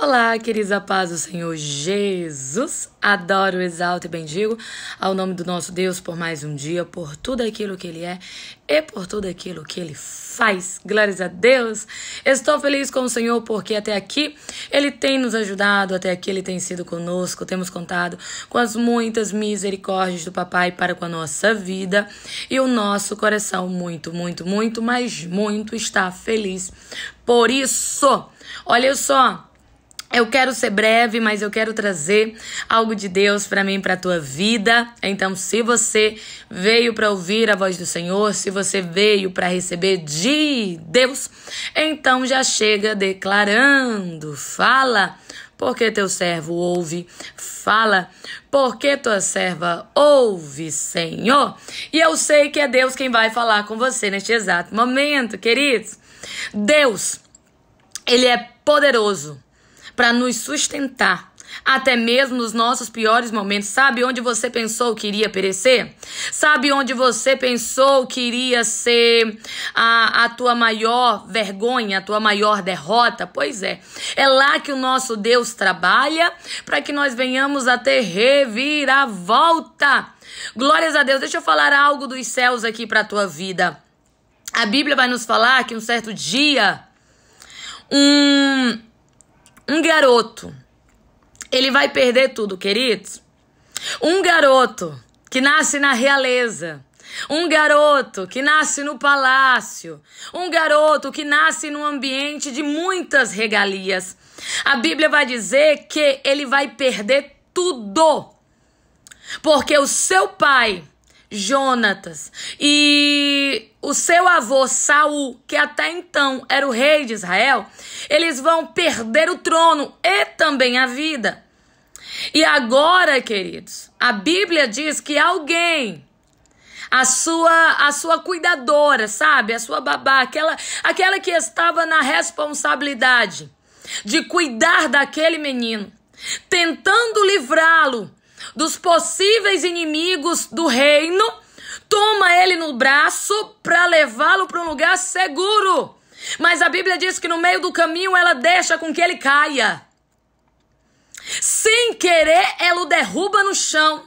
Olá, queridos, a paz do Senhor Jesus. Adoro, exalto e bendigo ao nome do nosso Deus por mais um dia, por tudo aquilo que Ele é e por tudo aquilo que Ele faz. Glórias a Deus. Estou feliz com o Senhor porque até aqui Ele tem nos ajudado, até aqui Ele tem sido conosco, temos contado com as muitas misericórdias do Papai para com a nossa vida e o nosso coração muito, muito, muito, mas muito está feliz. Por isso, olha só. Eu quero ser breve, mas eu quero trazer algo de Deus para mim, para a tua vida. Então, se você veio para ouvir a voz do Senhor, se você veio para receber de Deus, então já chega declarando, fala, porque teu servo ouve, fala, porque tua serva ouve, Senhor. E eu sei que é Deus quem vai falar com você neste exato momento, queridos. Deus, ele é poderoso para nos sustentar até mesmo nos nossos piores momentos. Sabe onde você pensou que iria perecer? Sabe onde você pensou que iria ser a, a tua maior vergonha, a tua maior derrota? Pois é, é lá que o nosso Deus trabalha para que nós venhamos a ter reviravolta. Glórias a Deus. Deixa eu falar algo dos céus aqui para a tua vida. A Bíblia vai nos falar que um certo dia um um garoto, ele vai perder tudo, queridos. Um garoto que nasce na realeza. Um garoto que nasce no palácio, um garoto que nasce num ambiente de muitas regalias. A Bíblia vai dizer que ele vai perder tudo, porque o seu pai Jonatas e o seu avô Saul, que até então era o rei de Israel, eles vão perder o trono e também a vida. E agora, queridos, a Bíblia diz que alguém a sua a sua cuidadora, sabe? A sua babá, aquela aquela que estava na responsabilidade de cuidar daquele menino, tentando livrá-lo dos possíveis inimigos do reino, toma ele no braço para levá-lo para um lugar seguro. Mas a Bíblia diz que no meio do caminho ela deixa com que ele caia. Sem querer, ela o derruba no chão.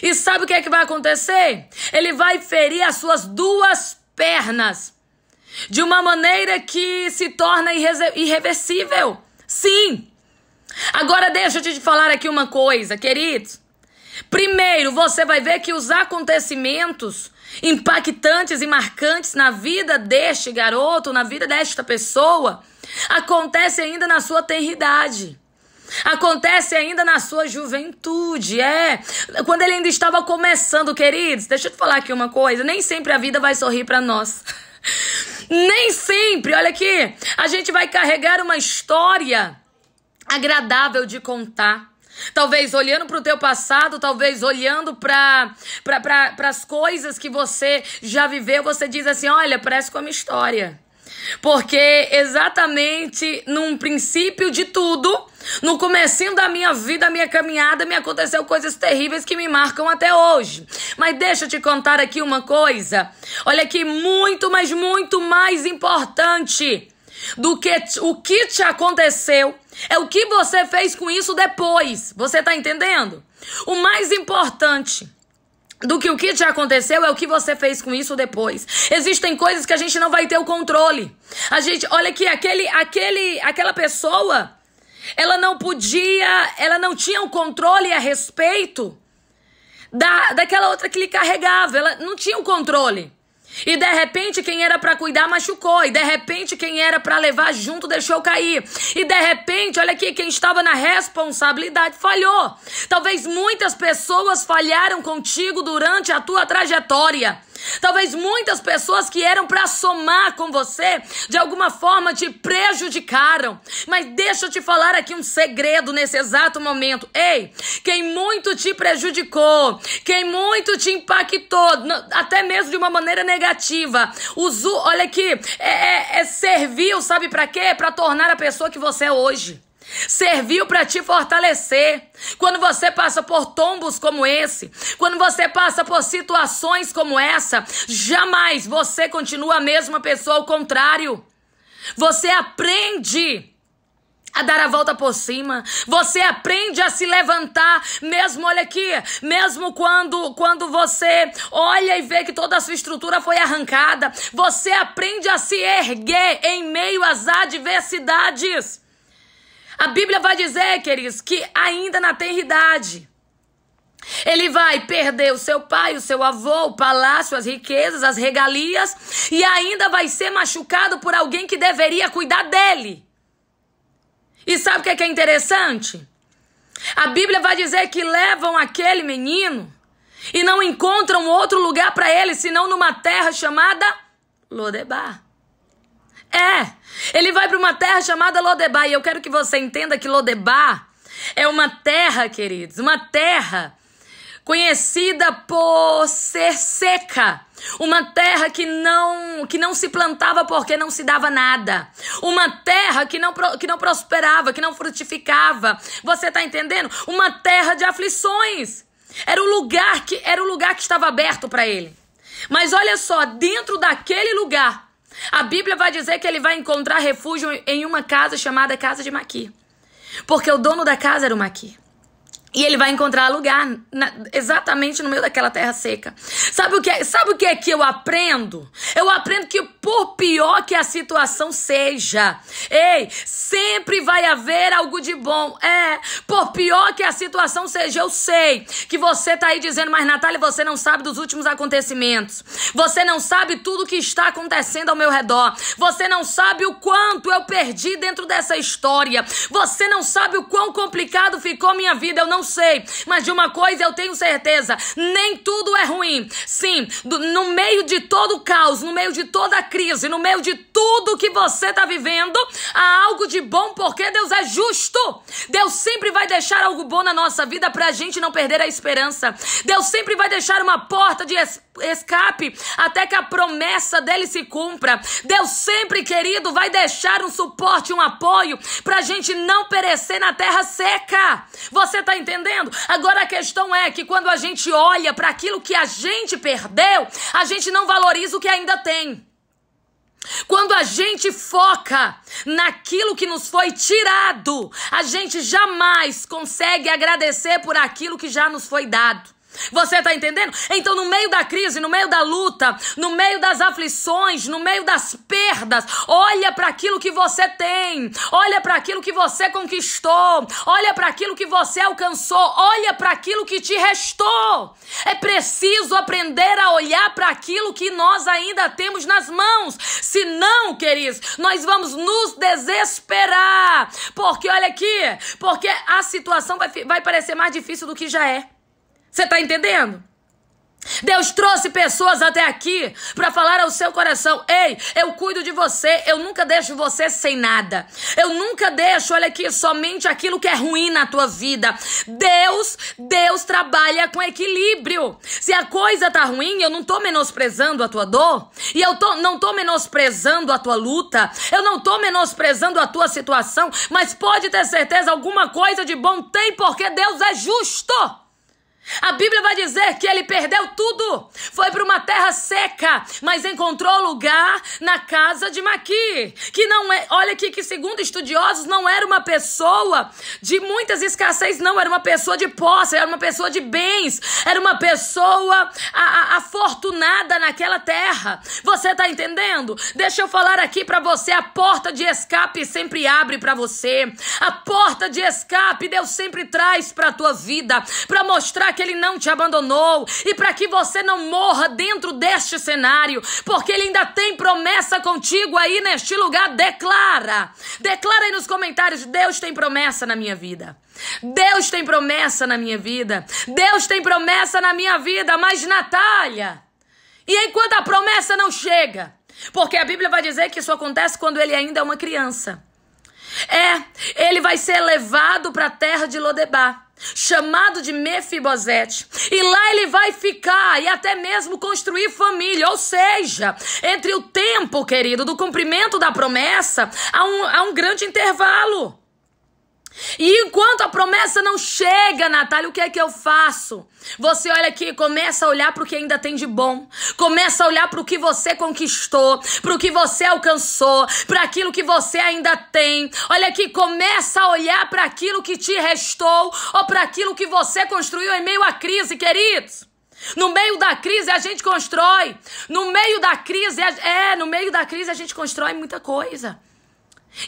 E sabe o que é que vai acontecer? Ele vai ferir as suas duas pernas de uma maneira que se torna irreversível. Sim. Agora deixa eu te falar aqui uma coisa, queridos. Primeiro, você vai ver que os acontecimentos impactantes e marcantes na vida deste garoto, na vida desta pessoa, acontecem ainda na sua tenridade. Acontece ainda na sua juventude, é. Quando ele ainda estava começando, queridos, deixa eu te falar aqui uma coisa: nem sempre a vida vai sorrir para nós. nem sempre, olha aqui, a gente vai carregar uma história agradável de contar. Talvez olhando para o teu passado, talvez olhando para pra, pra, pra as coisas que você já viveu, você diz assim: olha, parece com a minha história. Porque exatamente num princípio de tudo, no comecinho da minha vida, minha caminhada, me aconteceu coisas terríveis que me marcam até hoje. Mas deixa eu te contar aqui uma coisa. Olha que muito, mas muito mais importante do que o que te aconteceu é o que você fez com isso depois. Você está entendendo? O mais importante do que o que te aconteceu é o que você fez com isso depois. Existem coisas que a gente não vai ter o controle. A gente, olha aqui, aquele, aquele, aquela pessoa, ela não podia, ela não tinha o um controle a respeito da, daquela outra que lhe carregava. Ela não tinha o um controle. E de repente quem era para cuidar machucou, e de repente quem era para levar junto deixou cair. E de repente, olha aqui, quem estava na responsabilidade falhou. Talvez muitas pessoas falharam contigo durante a tua trajetória. Talvez muitas pessoas que eram para somar com você, de alguma forma te prejudicaram. Mas deixa eu te falar aqui um segredo nesse exato momento. Ei, quem muito te prejudicou, quem muito te impactou, até mesmo de uma maneira negativa, usou, olha aqui, é, é, é serviu, sabe para quê? Para tornar a pessoa que você é hoje serviu para te fortalecer. Quando você passa por tombos como esse, quando você passa por situações como essa, jamais você continua a mesma pessoa, ao contrário. Você aprende a dar a volta por cima. Você aprende a se levantar, mesmo olha aqui, mesmo quando quando você olha e vê que toda a sua estrutura foi arrancada, você aprende a se erguer em meio às adversidades. A Bíblia vai dizer, queridos, que ainda na tenridade. Ele vai perder o seu pai, o seu avô, o palácio, as riquezas, as regalias e ainda vai ser machucado por alguém que deveria cuidar dele. E sabe o que é, que é interessante? A Bíblia vai dizer que levam aquele menino e não encontram outro lugar para ele senão numa terra chamada Lodebar. É! Ele vai para uma terra chamada Lodebar. E eu quero que você entenda que Lodebar é uma terra, queridos, uma terra conhecida por ser seca. Uma terra que não que não se plantava porque não se dava nada. Uma terra que não, que não prosperava, que não frutificava. Você está entendendo? Uma terra de aflições. Era o lugar que era o lugar que estava aberto para ele. Mas olha só, dentro daquele lugar a Bíblia vai dizer que ele vai encontrar refúgio em uma casa chamada Casa de Maqui. Porque o dono da casa era o Maqui. E ele vai encontrar lugar na, exatamente no meio daquela terra seca. Sabe o, que é, sabe o que é que eu aprendo? Eu aprendo que por pior que a situação seja, ei, sempre vai haver algo de bom. É, por pior que a situação seja, eu sei que você tá aí dizendo, mas Natália, você não sabe dos últimos acontecimentos. Você não sabe tudo o que está acontecendo ao meu redor. Você não sabe o quanto eu perdi dentro dessa história. Você não sabe o quão complicado ficou minha vida. Eu não não sei, mas de uma coisa eu tenho certeza: nem tudo é ruim. Sim, do, no meio de todo o caos, no meio de toda a crise, no meio de tudo que você está vivendo, há algo de bom porque Deus é justo. Deus sempre vai deixar algo bom na nossa vida para a gente não perder a esperança. Deus sempre vai deixar uma porta de escape até que a promessa dele se cumpra. Deus sempre, querido, vai deixar um suporte, um apoio para a gente não perecer na terra seca. Você está entendendo? entendendo? Agora a questão é que quando a gente olha para aquilo que a gente perdeu, a gente não valoriza o que ainda tem. Quando a gente foca naquilo que nos foi tirado, a gente jamais consegue agradecer por aquilo que já nos foi dado. Você está entendendo? Então, no meio da crise, no meio da luta, no meio das aflições, no meio das perdas, olha para aquilo que você tem, olha para aquilo que você conquistou, olha para aquilo que você alcançou, olha para aquilo que te restou. É preciso aprender a olhar para aquilo que nós ainda temos nas mãos. Se não, queridos, nós vamos nos desesperar. Porque olha aqui, porque a situação vai, vai parecer mais difícil do que já é. Você está entendendo? Deus trouxe pessoas até aqui para falar ao seu coração: ei, eu cuido de você, eu nunca deixo você sem nada, eu nunca deixo, olha aqui, somente aquilo que é ruim na tua vida. Deus, Deus trabalha com equilíbrio. Se a coisa tá ruim, eu não tô menosprezando a tua dor, e eu tô, não tô menosprezando a tua luta, eu não tô menosprezando a tua situação, mas pode ter certeza, alguma coisa de bom tem, porque Deus é justo. A Bíblia vai dizer que ele perdeu tudo. Foi para uma terra seca, mas encontrou lugar na casa de Maqui, que não é, olha aqui que segundo estudiosos não era uma pessoa de muitas escassez, não era uma pessoa de posse, era uma pessoa de bens, era uma pessoa afortunada naquela terra. Você tá entendendo? Deixa eu falar aqui para você, a porta de escape sempre abre para você. A porta de escape Deus sempre traz para tua vida, para mostrar que ele não te abandonou e para que você não morra dentro deste cenário, porque ele ainda tem promessa contigo aí neste lugar. Declara, declara aí nos comentários: Deus tem promessa na minha vida. Deus tem promessa na minha vida. Deus tem promessa na minha vida, mas Natália. E enquanto a promessa não chega, porque a Bíblia vai dizer que isso acontece quando ele ainda é uma criança. É, ele vai ser levado para a terra de Lodebar chamado de Mefibosete. E lá ele vai ficar e até mesmo construir família. Ou seja, entre o tempo, querido, do cumprimento da promessa, há um, há um grande intervalo. E enquanto a promessa não chega, Natália, o que é que eu faço? Você olha aqui, começa a olhar para o que ainda tem de bom, começa a olhar para o que você conquistou, para o que você alcançou, para aquilo que você ainda tem. Olha aqui, começa a olhar para aquilo que te restou ou para aquilo que você construiu em meio à crise, queridos. No meio da crise a gente constrói. No meio da crise, é, no meio da crise a gente constrói muita coisa.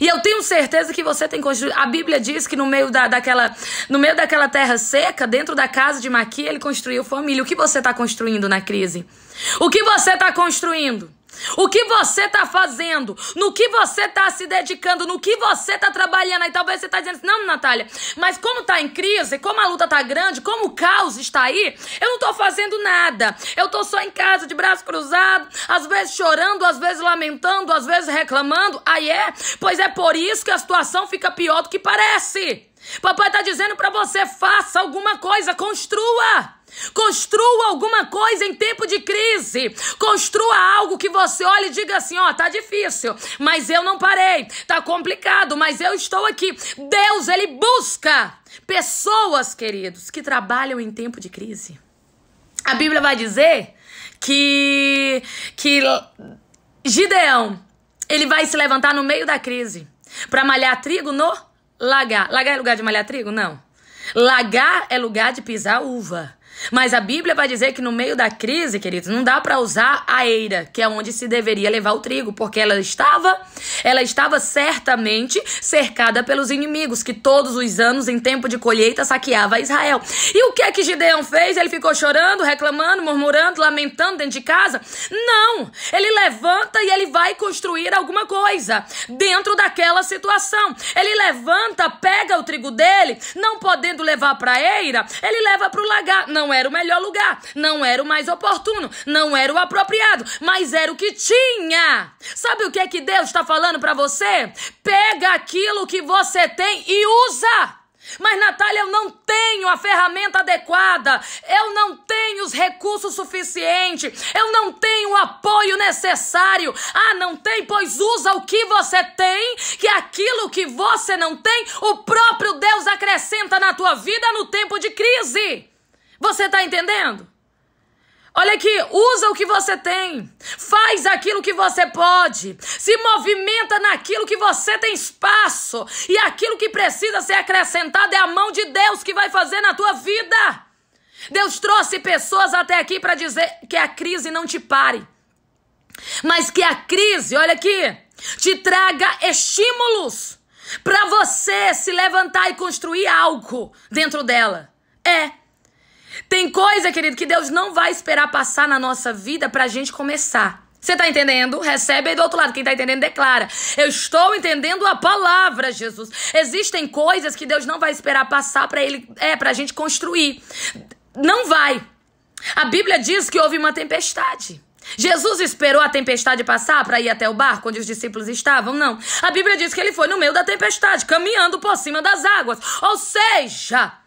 E eu tenho certeza que você tem construído. A Bíblia diz que no meio, da, daquela, no meio daquela terra seca, dentro da casa de Maqui, ele construiu família. O que você está construindo na crise? O que você está construindo? O que você está fazendo, no que você está se dedicando, no que você está trabalhando. Aí talvez você está dizendo assim, não, Natália, mas como está em crise, como a luta está grande, como o caos está aí, eu não estou fazendo nada. Eu estou só em casa, de braço cruzado, às vezes chorando, às vezes lamentando, às vezes reclamando. Aí é, pois é por isso que a situação fica pior do que parece. Papai está dizendo para você, faça alguma coisa, construa. Construa alguma coisa em tempo de crise. Construa algo que você olhe e diga assim: ó, oh, tá difícil, mas eu não parei. Tá complicado, mas eu estou aqui. Deus, ele busca pessoas, queridos, que trabalham em tempo de crise. A Bíblia vai dizer que que Gideão, ele vai se levantar no meio da crise para malhar trigo no lagar. Lagar é lugar de malhar trigo? Não. Lagar é lugar de pisar uva. Mas a Bíblia vai dizer que no meio da crise, queridos, não dá para usar a eira, que é onde se deveria levar o trigo, porque ela estava, ela estava certamente cercada pelos inimigos que todos os anos em tempo de colheita saqueava Israel. E o que é que Gideão fez? Ele ficou chorando, reclamando, murmurando, lamentando dentro de casa? Não! Ele levanta e ele vai construir alguma coisa dentro daquela situação. Ele levanta, pega o trigo dele, não podendo levar para eira, ele leva para o lagar. Não não era o melhor lugar, não era o mais oportuno, não era o apropriado, mas era o que tinha. Sabe o que é que Deus está falando para você? Pega aquilo que você tem e usa. Mas, Natália, eu não tenho a ferramenta adequada, eu não tenho os recursos suficientes, eu não tenho o apoio necessário. Ah, não tem? Pois usa o que você tem, que aquilo que você não tem, o próprio Deus acrescenta na tua vida no tempo de crise. Você está entendendo? Olha aqui, usa o que você tem, faz aquilo que você pode, se movimenta naquilo que você tem espaço, e aquilo que precisa ser acrescentado é a mão de Deus que vai fazer na tua vida. Deus trouxe pessoas até aqui para dizer que a crise não te pare, mas que a crise, olha aqui, te traga estímulos para você se levantar e construir algo dentro dela. É. Tem coisa, querido, que Deus não vai esperar passar na nossa vida pra gente começar. Você tá entendendo? Recebe aí do outro lado. Quem tá entendendo, declara. Eu estou entendendo a palavra, Jesus. Existem coisas que Deus não vai esperar passar para ele, é, pra gente construir. Não vai. A Bíblia diz que houve uma tempestade. Jesus esperou a tempestade passar para ir até o barco onde os discípulos estavam? Não. A Bíblia diz que ele foi no meio da tempestade, caminhando por cima das águas. Ou seja,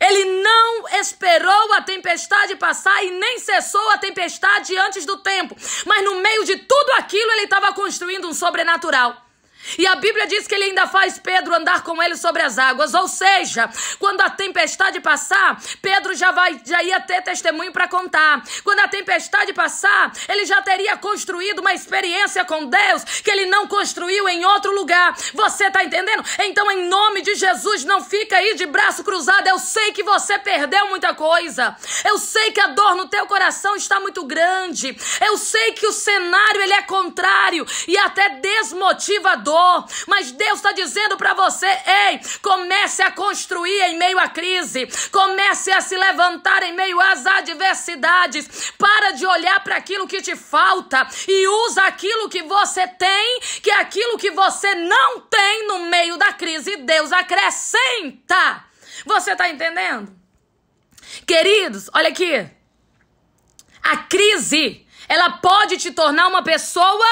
ele não esperou a tempestade passar e nem cessou a tempestade antes do tempo. Mas no meio de tudo aquilo, ele estava construindo um sobrenatural. E a Bíblia diz que ele ainda faz Pedro andar com ele sobre as águas, ou seja, quando a tempestade passar, Pedro já vai já ia ter testemunho para contar. Quando a tempestade passar, ele já teria construído uma experiência com Deus que ele não construiu em outro lugar. Você está entendendo? Então, em nome de Jesus, não fica aí de braço cruzado. Eu sei que você perdeu muita coisa. Eu sei que a dor no teu coração está muito grande. Eu sei que o cenário ele é contrário e até desmotivador mas Deus está dizendo para você: ei, comece a construir em meio à crise, comece a se levantar em meio às adversidades. Para de olhar para aquilo que te falta e usa aquilo que você tem, que é aquilo que você não tem no meio da crise. Deus acrescenta. Você está entendendo? Queridos, olha aqui. A crise, ela pode te tornar uma pessoa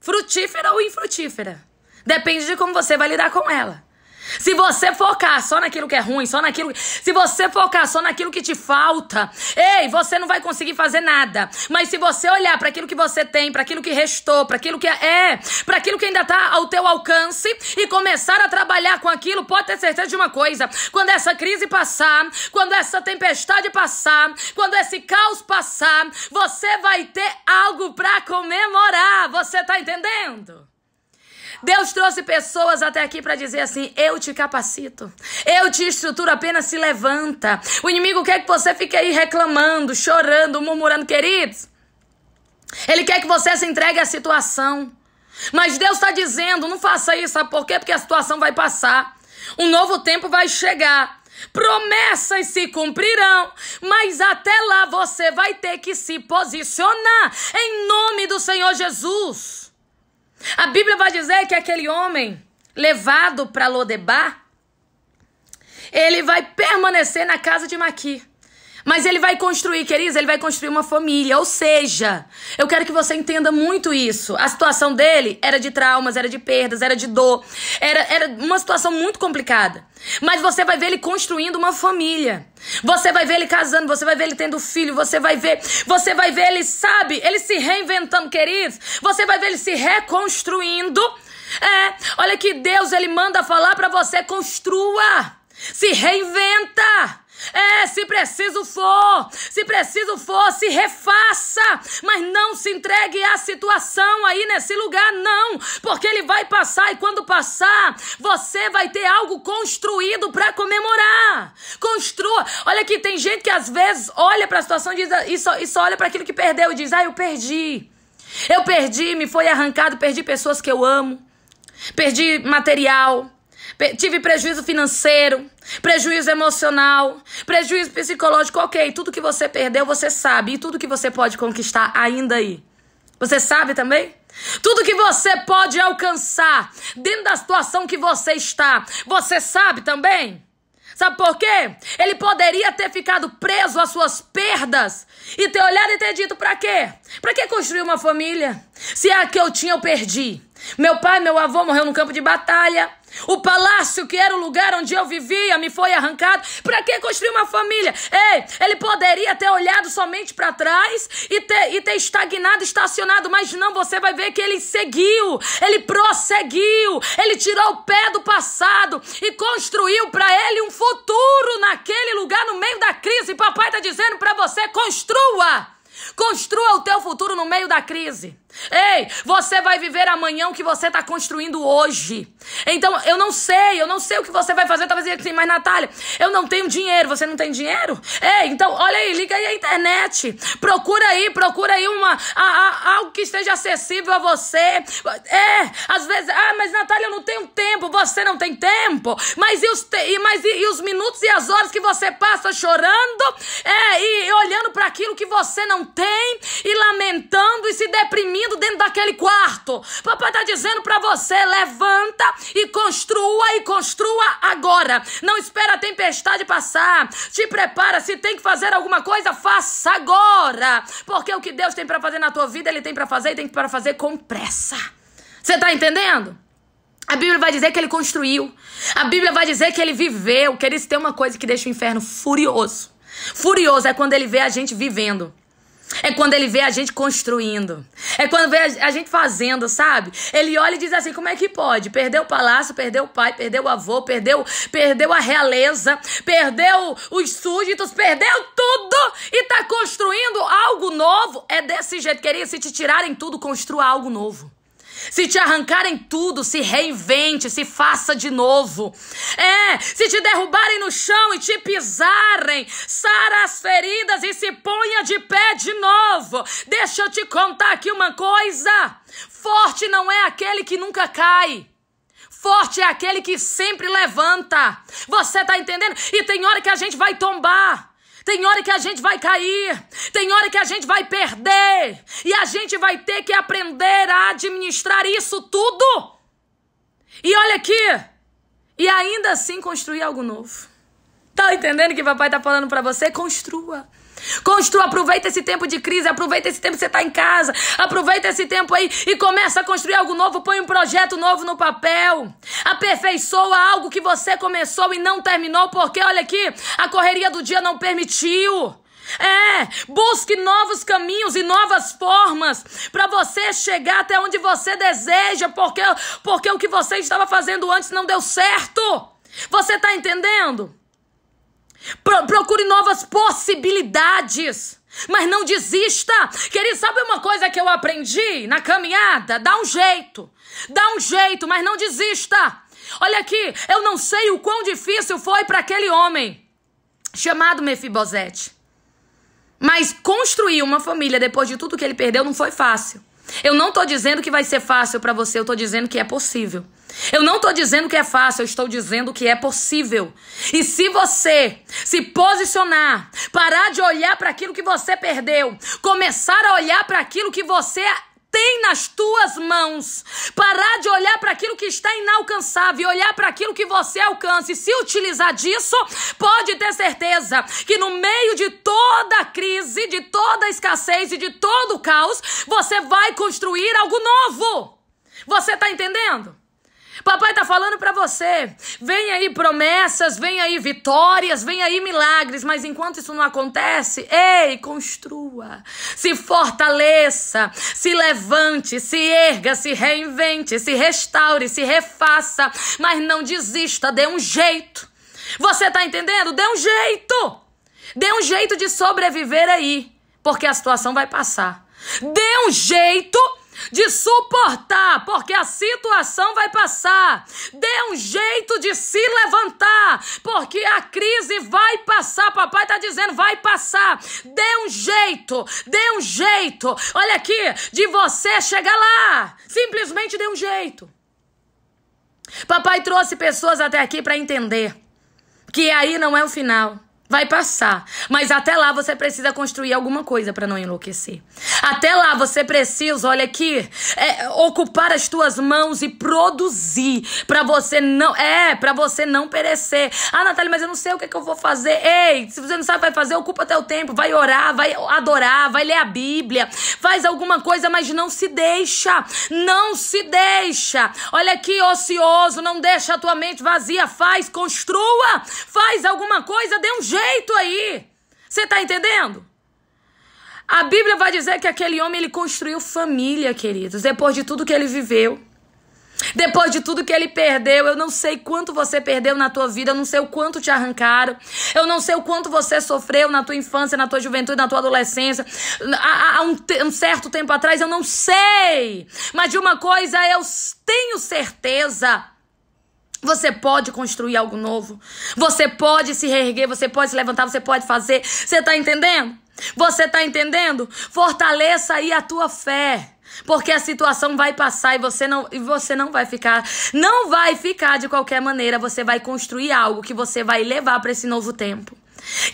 frutífera ou infrutífera. Depende de como você vai lidar com ela. Se você focar só naquilo que é ruim, só naquilo. Se você focar só naquilo que te falta, ei, você não vai conseguir fazer nada. Mas se você olhar para aquilo que você tem, para aquilo que restou, para aquilo que é, é para aquilo que ainda tá ao teu alcance e começar a trabalhar com aquilo, pode ter certeza de uma coisa: quando essa crise passar, quando essa tempestade passar, quando esse caos passar, você vai ter algo para comemorar. Você tá entendendo? Deus trouxe pessoas até aqui para dizer assim: eu te capacito, eu te estruturo, apenas se levanta. O inimigo quer que você fique aí reclamando, chorando, murmurando, queridos. Ele quer que você se entregue à situação. Mas Deus está dizendo: não faça isso, sabe por quê? Porque a situação vai passar. Um novo tempo vai chegar. Promessas se cumprirão, mas até lá você vai ter que se posicionar em nome do Senhor Jesus. A Bíblia vai dizer que aquele homem levado para Lodebar, ele vai permanecer na casa de Maqui. Mas ele vai construir, queridos, ele vai construir uma família. Ou seja, eu quero que você entenda muito isso. A situação dele era de traumas, era de perdas, era de dor. Era, era uma situação muito complicada. Mas você vai ver ele construindo uma família. Você vai ver ele casando, você vai ver ele tendo filho, você vai ver, você vai ver ele, sabe, ele se reinventando, queridos. Você vai ver ele se reconstruindo. É, olha que Deus ele manda falar para você construa, se reinventa. É, se preciso for, se preciso for, se refaça, mas não se entregue à situação aí nesse lugar, não, porque ele vai passar e quando passar, você vai ter algo construído para comemorar. Construa. Olha que tem gente que às vezes olha para a situação e, diz, ah, e, só, e só olha para aquilo que perdeu e diz: Ah, eu perdi. Eu perdi, me foi arrancado, perdi pessoas que eu amo, perdi material, per tive prejuízo financeiro prejuízo emocional, prejuízo psicológico, ok. Tudo que você perdeu, você sabe. E tudo que você pode conquistar ainda aí. Você sabe também? Tudo que você pode alcançar dentro da situação que você está, você sabe também? Sabe por quê? Ele poderia ter ficado preso às suas perdas e ter olhado e ter dito: para quê? Para que construir uma família? Se é a que eu tinha, eu perdi. Meu pai, meu avô morreu no campo de batalha. O palácio que era o lugar onde eu vivia me foi arrancado. Para que construir uma família? Ei, ele poderia ter olhado somente para trás e ter, e ter estagnado, estacionado, mas não, você vai ver que ele seguiu, ele prosseguiu, ele tirou o pé do passado e construiu para ele um futuro naquele lugar no meio da crise. Papai está dizendo para você: construa, construa o teu futuro no meio da crise. Ei, você vai viver amanhã o que você está construindo hoje. Então, eu não sei, eu não sei o que você vai fazer. Talvez ele assim, mas Natália, eu não tenho dinheiro. Você não tem dinheiro? Ei, então, olha aí, liga aí a internet. Procura aí, procura aí uma, a, a, algo que esteja acessível a você. É, às vezes, ah, mas Natália, eu não tenho tempo. Você não tem tempo? Mas e os, te, mas e, e os minutos e as horas que você passa chorando? É, e, e olhando para aquilo que você não tem e lamentando e se deprimindo? definindo dentro daquele quarto. Papai está dizendo para você: levanta e construa e construa agora. Não espera a tempestade passar. Te prepara. Se tem que fazer alguma coisa, faça agora. Porque o que Deus tem para fazer na tua vida, Ele tem para fazer e tem para fazer com pressa. Você está entendendo? A Bíblia vai dizer que ele construiu. A Bíblia vai dizer que ele viveu. Querido, tem uma coisa que deixa o inferno furioso. Furioso é quando ele vê a gente vivendo. É quando ele vê a gente construindo. É quando vê a gente fazendo, sabe? Ele olha e diz assim: como é que pode? Perdeu o palácio, perdeu o pai, perdeu o avô, perdeu, perdeu a realeza, perdeu os súditos, perdeu tudo e tá construindo algo novo. É desse jeito, queria se te tirarem tudo, construa algo novo. Se te arrancarem tudo, se reinvente, se faça de novo. É, se te derrubarem no chão e te pisarem, sara as feridas e se ponha de pé de novo. Deixa eu te contar aqui uma coisa: forte não é aquele que nunca cai. Forte é aquele que sempre levanta. Você tá entendendo? E tem hora que a gente vai tombar. Tem hora que a gente vai cair, tem hora que a gente vai perder, e a gente vai ter que aprender a administrar isso tudo. E olha aqui, e ainda assim construir algo novo. Tá entendendo que papai tá falando para você? Construa. Construa, aproveita esse tempo de crise, aproveita esse tempo que você está em casa, aproveita esse tempo aí e começa a construir algo novo, põe um projeto novo no papel. Aperfeiçoa algo que você começou e não terminou, porque olha aqui, a correria do dia não permitiu. É, busque novos caminhos e novas formas para você chegar até onde você deseja, porque, porque o que você estava fazendo antes não deu certo. Você está entendendo? Pro, procure novas possibilidades. Mas não desista. Querido, sabe uma coisa que eu aprendi na caminhada? Dá um jeito. Dá um jeito, mas não desista. Olha aqui, eu não sei o quão difícil foi para aquele homem chamado Mefibosete. Mas construir uma família depois de tudo que ele perdeu não foi fácil. Eu não estou dizendo que vai ser fácil para você, eu estou dizendo que é possível. Eu não estou dizendo que é fácil, eu estou dizendo que é possível. E se você se posicionar, parar de olhar para aquilo que você perdeu, começar a olhar para aquilo que você tem nas tuas mãos. Parar de olhar para aquilo que está inalcançável e olhar para aquilo que você alcança. E se utilizar disso, pode ter certeza que no meio de toda crise, de toda escassez e de todo caos, você vai construir algo novo. Você está entendendo? Papai está falando para você. Vem aí promessas, vem aí vitórias, vem aí milagres, mas enquanto isso não acontece, ei, construa. Se fortaleça, se levante, se erga, se reinvente, se restaure, se refaça, mas não desista, dê um jeito. Você está entendendo? Dê um jeito. Dê um jeito de sobreviver aí, porque a situação vai passar. Dê um jeito de suportar, porque a situação vai passar. Dê um jeito de se levantar, porque a crise vai passar. Papai está dizendo, vai passar. Dê um jeito, dê um jeito. Olha aqui, de você chegar lá. Simplesmente dê um jeito. Papai trouxe pessoas até aqui para entender que aí não é o final. Vai passar. Mas até lá você precisa construir alguma coisa para não enlouquecer. Até lá você precisa, olha aqui, é, ocupar as tuas mãos e produzir para você não, é, para você não perecer. Ah, Natália, mas eu não sei o que, é que eu vou fazer. Ei, se você não sabe o que vai fazer, ocupa teu tempo, vai orar, vai adorar, vai ler a Bíblia, faz alguma coisa, mas não se deixa. Não se deixa. Olha aqui, ocioso, não deixa a tua mente vazia, faz, construa, faz alguma coisa, dê um jeito jeito aí. Você tá entendendo? A Bíblia vai dizer que aquele homem ele construiu família, queridos, depois de tudo que ele viveu. Depois de tudo que ele perdeu, eu não sei quanto você perdeu na tua vida, eu não sei o quanto te arrancaram, eu não sei o quanto você sofreu na tua infância, na tua juventude, na tua adolescência, há, há um, um certo tempo atrás, eu não sei. Mas de uma coisa eu tenho certeza. Você pode construir algo novo. Você pode se reerguer, você pode se levantar, você pode fazer. Você tá entendendo? Você tá entendendo? Fortaleça aí a tua fé. Porque a situação vai passar e você não e você não vai ficar, não vai ficar de qualquer maneira, você vai construir algo que você vai levar para esse novo tempo.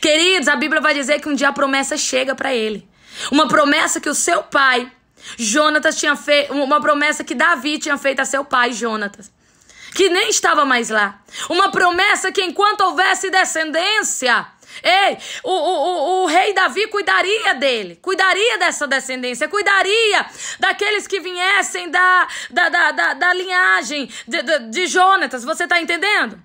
Queridos, a Bíblia vai dizer que um dia a promessa chega para ele. Uma promessa que o seu pai, Jonatas tinha feito, uma promessa que Davi tinha feito a seu pai, Jonatas que nem estava mais lá. Uma promessa que enquanto houvesse descendência, Ei, o, o, o, o, rei Davi cuidaria dele, cuidaria dessa descendência, cuidaria daqueles que viessem da, da, da, da, da linhagem de, de, de Jonatas, você está entendendo?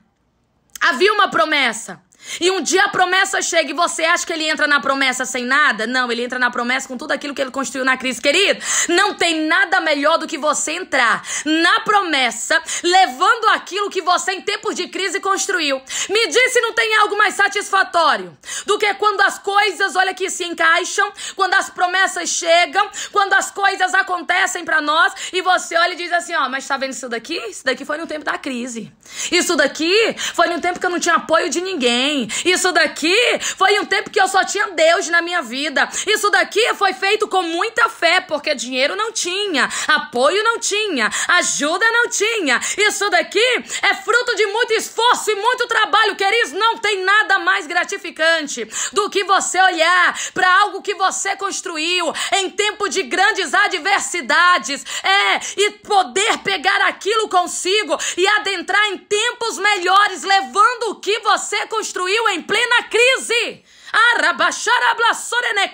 Havia uma promessa. E um dia a promessa chega e você acha que ele entra na promessa sem nada? Não, ele entra na promessa com tudo aquilo que ele construiu na crise. Querido, não tem nada melhor do que você entrar na promessa, levando aquilo que você em tempos de crise construiu. Me diz se não tem algo mais satisfatório do que quando as coisas, olha que se encaixam, quando as promessas chegam, quando as coisas acontecem para nós e você olha e diz assim: ó, mas tá vendo isso daqui? Isso daqui foi no tempo da crise. Isso daqui foi no tempo que eu não tinha apoio de ninguém ninguém. Isso daqui foi um tempo que eu só tinha Deus na minha vida. Isso daqui foi feito com muita fé, porque dinheiro não tinha, apoio não tinha, ajuda não tinha. Isso daqui é fruto de muito esforço e muito trabalho, queridos. Não tem nada mais gratificante do que você olhar para algo que você construiu em tempo de grandes adversidades. É, e poder pegar aquilo consigo e adentrar em tempos melhores, levando o você construiu em plena crise.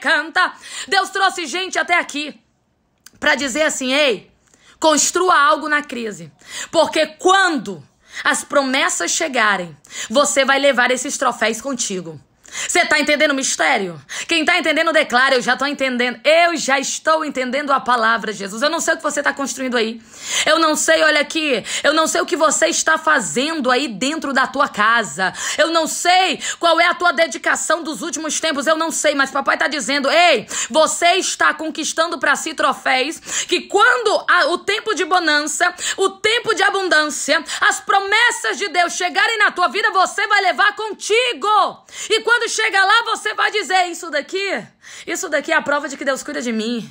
canta. Deus trouxe gente até aqui para dizer assim: ei, construa algo na crise. Porque quando as promessas chegarem, você vai levar esses troféus contigo. Você tá entendendo o mistério? Quem tá entendendo, declara. Eu já tô entendendo. Eu já estou entendendo a palavra, Jesus. Eu não sei o que você está construindo aí. Eu não sei, olha aqui. Eu não sei o que você está fazendo aí dentro da tua casa. Eu não sei qual é a tua dedicação dos últimos tempos. Eu não sei, mas papai tá dizendo: ei, você está conquistando para si troféus que quando a, o tempo de bonança, o tempo de abundância, as promessas de Deus chegarem na tua vida, você vai levar contigo. E quando chega lá, você vai dizer é isso daqui isso daqui é a prova de que Deus cuida de mim.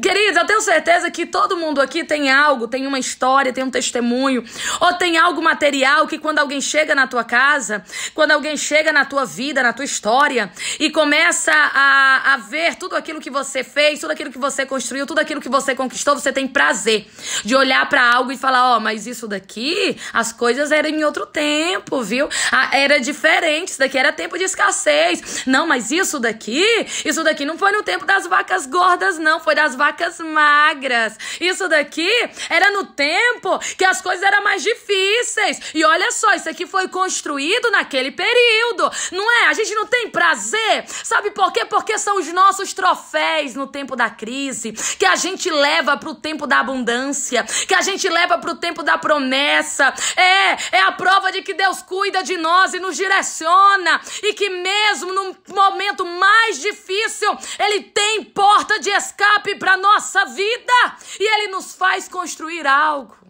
Queridos, eu tenho certeza que todo mundo aqui tem algo, tem uma história, tem um testemunho, ou tem algo material que quando alguém chega na tua casa, quando alguém chega na tua vida, na tua história, e começa a, a ver tudo aquilo que você fez, tudo aquilo que você construiu, tudo aquilo que você conquistou, você tem prazer de olhar para algo e falar: Ó, oh, mas isso daqui, as coisas eram em outro tempo, viu? Ah, era diferente, isso daqui era tempo de escassez. Não, mas isso daqui, isso daqui daqui não foi no tempo das vacas gordas, não, foi das vacas magras. Isso daqui era no tempo que as coisas eram mais difíceis. E olha só, isso aqui foi construído naquele período, não é? A gente não tem prazer. Sabe por quê? Porque são os nossos troféus no tempo da crise, que a gente leva pro tempo da abundância, que a gente leva pro tempo da promessa. É, é a prova de que Deus cuida de nós e nos direciona e que mesmo num momento mais difícil ele tem porta de escape para nossa vida e ele nos faz construir algo.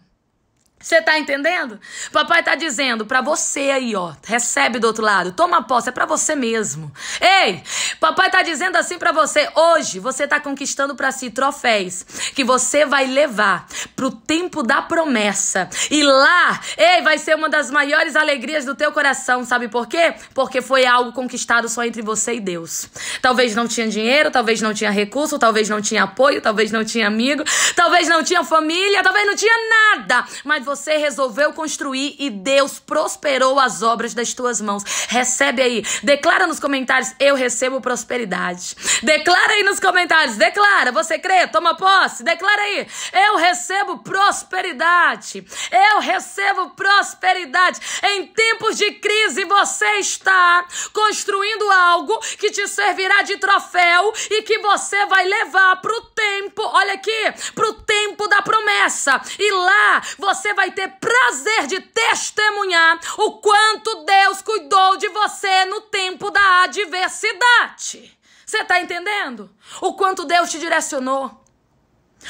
Você tá entendendo? Papai tá dizendo para você aí, ó, recebe do outro lado, toma posse, é para você mesmo. Ei, papai tá dizendo assim para você, hoje você tá conquistando para si troféis que você vai levar pro tempo da promessa. E lá, ei, vai ser uma das maiores alegrias do teu coração, sabe por quê? Porque foi algo conquistado só entre você e Deus. Talvez não tinha dinheiro, talvez não tinha recurso, talvez não tinha apoio, talvez não tinha amigo, talvez não tinha família, talvez não tinha nada, mas você resolveu construir e Deus prosperou as obras das tuas mãos. Recebe aí. Declara nos comentários: Eu recebo prosperidade. Declara aí nos comentários: Declara, você crê? Toma posse. Declara aí: Eu recebo prosperidade. Eu recebo prosperidade. Em tempos de crise, você está construindo algo que te servirá de troféu e que você vai levar para o tempo. Olha aqui, para o tempo da promessa. E lá você vai ter prazer de testemunhar o quanto Deus cuidou de você no tempo da adversidade. Você está entendendo? O quanto Deus te direcionou.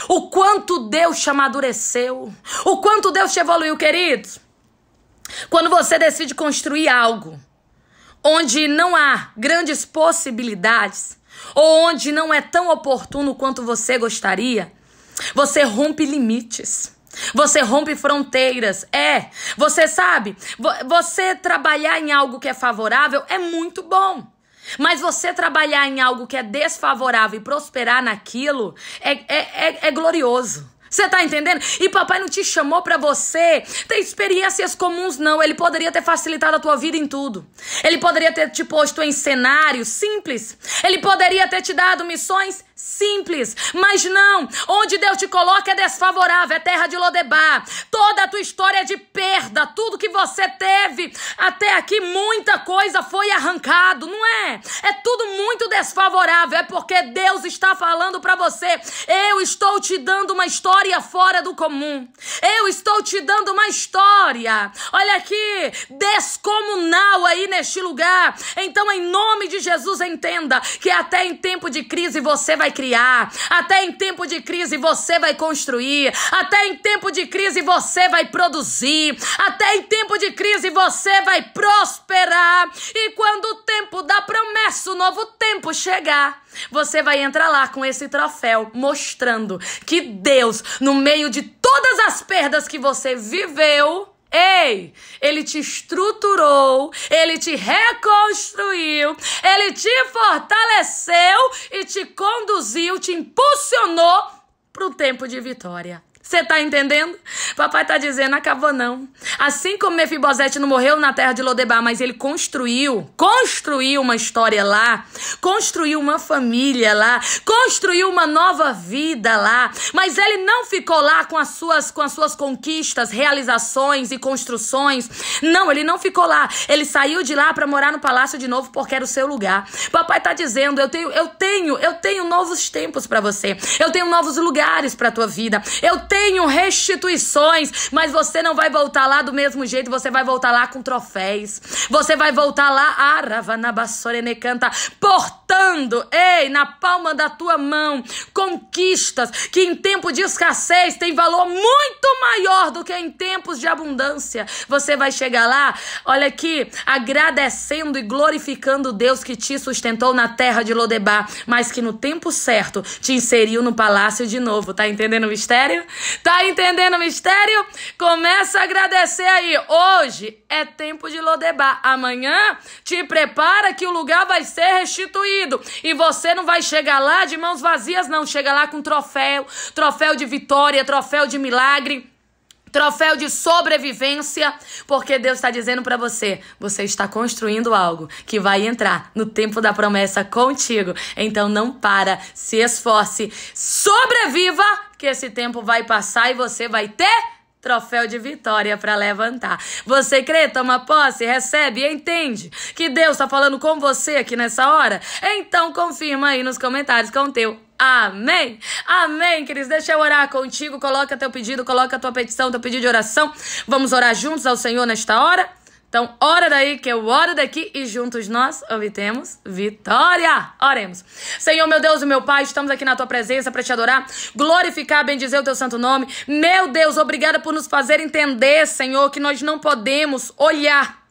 O quanto Deus te amadureceu. O quanto Deus te evoluiu, querido. Quando você decide construir algo onde não há grandes possibilidades, ou onde não é tão oportuno quanto você gostaria, você rompe limites. Você rompe fronteiras, é. Você sabe, você trabalhar em algo que é favorável é muito bom. Mas você trabalhar em algo que é desfavorável e prosperar naquilo é, é, é, é glorioso. Você tá entendendo? E papai não te chamou para você ter experiências comuns, não. Ele poderia ter facilitado a tua vida em tudo. Ele poderia ter te posto em cenários simples. Ele poderia ter te dado missões Simples. Mas não. Onde Deus te coloca é desfavorável, é terra de Lodebar. Toda a tua história é de perda. Tudo que você teve até aqui, muita coisa foi arrancado, não é? É tudo muito desfavorável. É porque Deus está falando para você: eu estou te dando uma história fora do comum. Eu estou te dando uma história. Olha aqui, descomunal aí neste lugar. Então, em nome de Jesus, entenda que até em tempo de crise você vai vai criar, até em tempo de crise você vai construir, até em tempo de crise você vai produzir, até em tempo de crise você vai prosperar. E quando o tempo da promessa, o novo tempo chegar, você vai entrar lá com esse troféu mostrando que Deus, no meio de todas as perdas que você viveu, Ei, ele te estruturou, ele te reconstruiu, ele te fortaleceu e te conduziu, te impulsionou para o tempo de vitória. Você tá entendendo? Papai tá dizendo, acabou não. Assim como Mefibosete não morreu na terra de Lodebar, mas ele construiu, construiu uma história lá, construiu uma família lá, construiu uma nova vida lá, mas ele não ficou lá com as suas com as suas conquistas, realizações e construções. Não, ele não ficou lá. Ele saiu de lá para morar no palácio de novo porque era o seu lugar. Papai tá dizendo, eu tenho eu tenho eu tenho novos tempos para você. Eu tenho novos lugares para tua vida. Eu tenho tenho restituições, mas você não vai voltar lá do mesmo jeito, você vai voltar lá com troféus. Você vai voltar lá, Aravana ah, Bassorene canta, portanto botando, ei, na palma da tua mão, conquistas que em tempo de escassez têm valor muito maior do que em tempos de abundância. Você vai chegar lá, olha aqui, agradecendo e glorificando Deus que te sustentou na terra de Lodebar, mas que no tempo certo te inseriu no palácio de novo. Tá entendendo o mistério? Tá entendendo o mistério? Começa a agradecer aí. Hoje é tempo de Lodebar. Amanhã te prepara que o lugar vai ser restituído. E você não vai chegar lá de mãos vazias, não. Chega lá com troféu, troféu de vitória, troféu de milagre. Troféu de sobrevivência, porque Deus está dizendo para você: você está construindo algo que vai entrar no tempo da promessa contigo. Então não para, se esforce, sobreviva, que esse tempo vai passar e você vai ter troféu de vitória para levantar. Você crê, toma posse, recebe e entende que Deus está falando com você aqui nessa hora? Então confirma aí nos comentários com o teu Amém. Amém, queridos. Deixa eu orar contigo. Coloca teu pedido, coloca tua petição, teu pedido de oração. Vamos orar juntos ao Senhor nesta hora. Então, ora daí que eu oro daqui e juntos nós obtemos vitória. Oremos. Senhor, meu Deus e meu Pai, estamos aqui na tua presença para te adorar, glorificar, bendizer o teu santo nome. Meu Deus, obrigada por nos fazer entender, Senhor, que nós não podemos olhar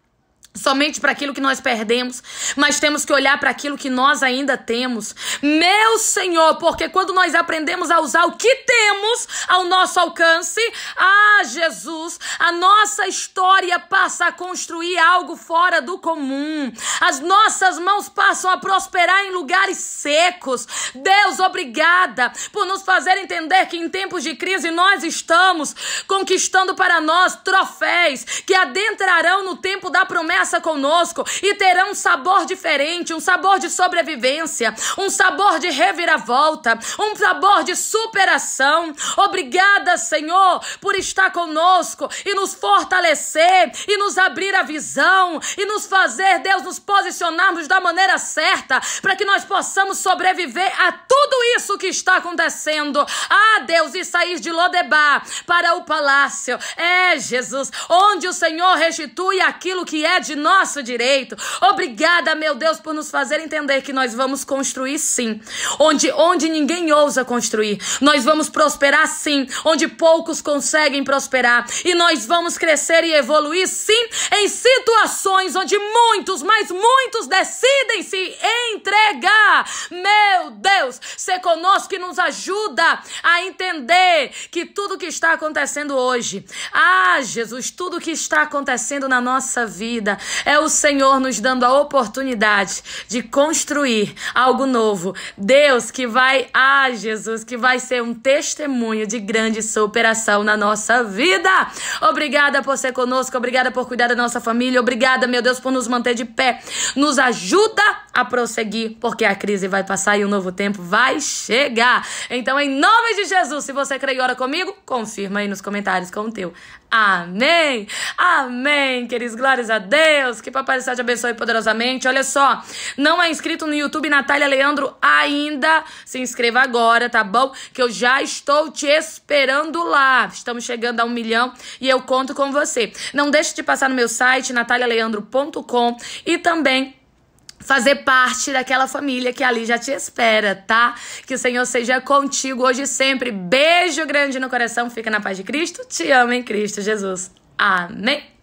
somente para aquilo que nós perdemos, mas temos que olhar para aquilo que nós ainda temos. Meu Senhor, porque quando nós aprendemos a usar o que temos ao nosso alcance, ah, Jesus, a nossa história passa a construir algo fora do comum. As nossas mãos passam a prosperar em lugares secos. Deus, obrigada por nos fazer entender que em tempos de crise nós estamos conquistando para nós troféus que adentrarão no tempo da promessa graça conosco e terá um sabor diferente, um sabor de sobrevivência, um sabor de reviravolta, um sabor de superação. Obrigada, Senhor, por estar conosco e nos fortalecer e nos abrir a visão e nos fazer, Deus, nos posicionarmos da maneira certa para que nós possamos sobreviver a tudo isso que está acontecendo. Ah, Deus, e sair de Lodebar para o palácio. É, Jesus, onde o Senhor restitui aquilo que é de nosso direito. Obrigada, meu Deus, por nos fazer entender que nós vamos construir sim, onde onde ninguém ousa construir. Nós vamos prosperar sim, onde poucos conseguem prosperar, e nós vamos crescer e evoluir sim em situações onde muitos, mas muitos decidem se entregar. Meu Deus, ser conosco que nos ajuda a entender que tudo que está acontecendo hoje, ah, Jesus, tudo que está acontecendo na nossa vida é o Senhor nos dando a oportunidade de construir algo novo. Deus que vai, ah, Jesus, que vai ser um testemunho de grande superação na nossa vida. Obrigada por ser conosco, obrigada por cuidar da nossa família, obrigada, meu Deus, por nos manter de pé. Nos ajuda a prosseguir, porque a crise vai passar e um novo tempo vai chegar. Então, em nome de Jesus, se você crê e ora comigo, confirma aí nos comentários com o teu. Amém! Amém, queridos, glórias a Deus, que Papai do Céu te abençoe poderosamente. Olha só, não é inscrito no YouTube Natália Leandro ainda? Se inscreva agora, tá bom? Que eu já estou te esperando lá. Estamos chegando a um milhão e eu conto com você. Não deixe de passar no meu site, natalialeandro.com e também fazer parte daquela família que ali já te espera, tá? Que o Senhor seja contigo hoje e sempre. Beijo grande no coração, fica na paz de Cristo. Te amo em Cristo Jesus. Amém.